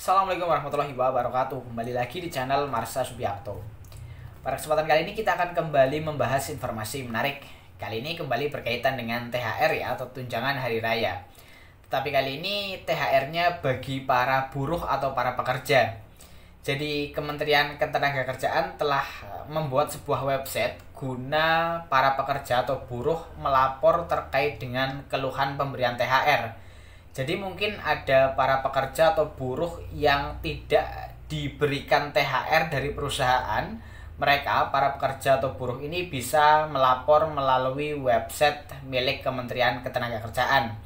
Assalamualaikum warahmatullahi wabarakatuh Kembali lagi di channel Marsa Subiakto Pada kesempatan kali ini kita akan kembali membahas informasi menarik Kali ini kembali berkaitan dengan THR ya atau Tunjangan Hari Raya Tetapi kali ini THR-nya bagi para buruh atau para pekerja Jadi Kementerian Ketenagakerjaan telah eh, membuat sebuah website Guna para pekerja atau buruh melapor terkait dengan keluhan pemberian THR jadi mungkin ada para pekerja atau buruh yang tidak diberikan THR dari perusahaan, mereka, para pekerja atau buruh ini bisa melapor melalui website milik Kementerian Ketenagakerjaan.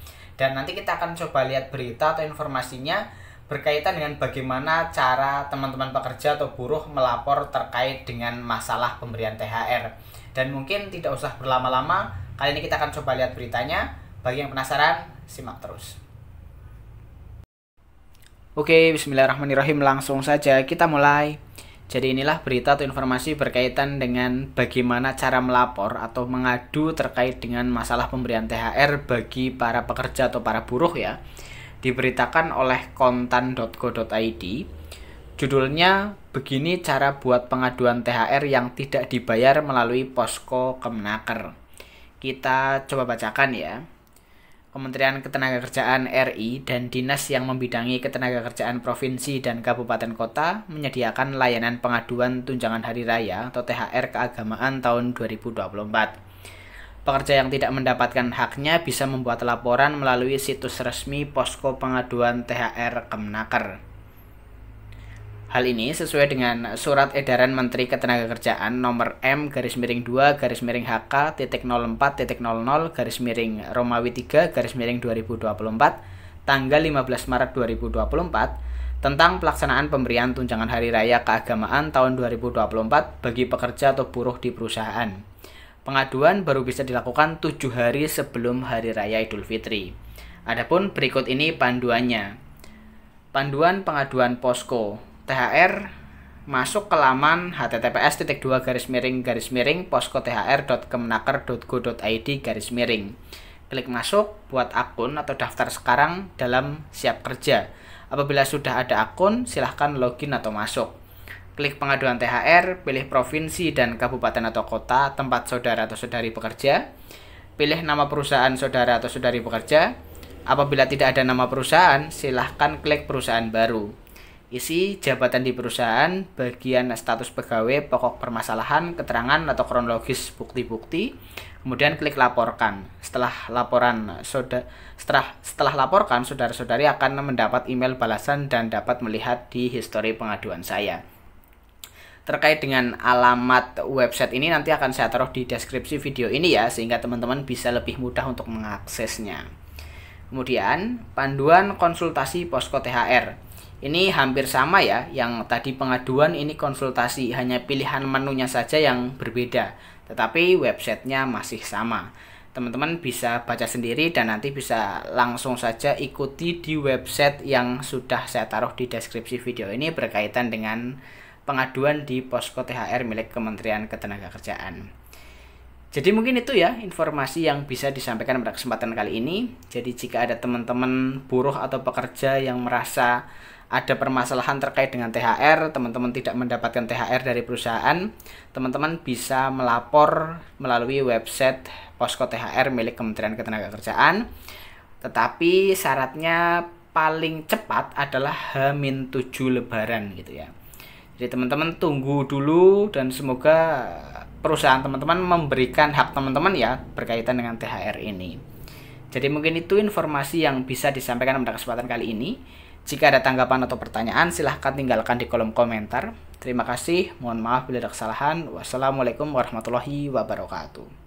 Dan nanti kita akan coba lihat berita atau informasinya berkaitan dengan bagaimana cara teman-teman pekerja atau buruh melapor terkait dengan masalah pemberian THR. Dan mungkin tidak usah berlama-lama, kali ini kita akan coba lihat beritanya. Bagi yang penasaran, simak terus. Oke, bismillahirrahmanirrahim. Langsung saja kita mulai. Jadi inilah berita atau informasi berkaitan dengan bagaimana cara melapor atau mengadu terkait dengan masalah pemberian THR bagi para pekerja atau para buruh ya. Diberitakan oleh kontan.co.id. Judulnya begini cara buat pengaduan THR yang tidak dibayar melalui posko Kemnaker. Kita coba bacakan ya. Kementerian Ketenagakerjaan RI dan dinas yang membidangi ketenagakerjaan provinsi dan kabupaten kota menyediakan layanan pengaduan tunjangan hari raya atau THR keagamaan tahun 2024. Pekerja yang tidak mendapatkan haknya bisa membuat laporan melalui situs resmi Posko Pengaduan THR Kemnaker. Hal ini sesuai dengan Surat Edaran Menteri Ketenagakerjaan nomor M garis miring 2 garis miring HK titik 04 titik 00 garis miring Romawi 3 garis miring 2024 tanggal 15 Maret 2024 tentang pelaksanaan pemberian tunjangan hari raya keagamaan tahun 2024 bagi pekerja atau buruh di perusahaan. Pengaduan baru bisa dilakukan 7 hari sebelum hari raya Idul Fitri. Adapun berikut ini panduannya. Panduan pengaduan posko THR masuk ke laman https titik dua garis miring garis miring posko thr.kemenaker.go.id garis miring klik masuk buat akun atau daftar sekarang dalam siap kerja apabila sudah ada akun silahkan login atau masuk klik pengaduan THR pilih provinsi dan kabupaten atau kota tempat saudara atau saudari bekerja pilih nama perusahaan saudara atau saudari bekerja apabila tidak ada nama perusahaan silahkan klik perusahaan baru isi jabatan di perusahaan, bagian status pegawai, pokok permasalahan, keterangan atau kronologis bukti-bukti, kemudian klik laporkan. Setelah laporan soda, setelah setelah laporkan, saudara-saudari akan mendapat email balasan dan dapat melihat di histori pengaduan saya. Terkait dengan alamat website ini nanti akan saya taruh di deskripsi video ini ya sehingga teman-teman bisa lebih mudah untuk mengaksesnya. Kemudian, panduan konsultasi posko THR. Ini hampir sama ya, yang tadi pengaduan ini konsultasi, hanya pilihan menunya saja yang berbeda, tetapi websitenya masih sama. Teman-teman bisa baca sendiri dan nanti bisa langsung saja ikuti di website yang sudah saya taruh di deskripsi video ini berkaitan dengan pengaduan di posko THR milik Kementerian Ketenagakerjaan. Jadi mungkin itu ya informasi yang bisa disampaikan pada kesempatan kali ini. Jadi jika ada teman-teman buruh atau pekerja yang merasa ada permasalahan terkait dengan THR, teman-teman tidak mendapatkan THR dari perusahaan, teman-teman bisa melapor melalui website Posko THR milik Kementerian Ketenagakerjaan. Tetapi syaratnya paling cepat adalah H-7 lebaran gitu ya. Jadi teman-teman tunggu dulu dan semoga perusahaan teman-teman memberikan hak teman-teman ya berkaitan dengan THR ini. Jadi mungkin itu informasi yang bisa disampaikan pada kesempatan kali ini. Jika ada tanggapan atau pertanyaan silahkan tinggalkan di kolom komentar. Terima kasih, mohon maaf bila ada kesalahan. Wassalamualaikum warahmatullahi wabarakatuh.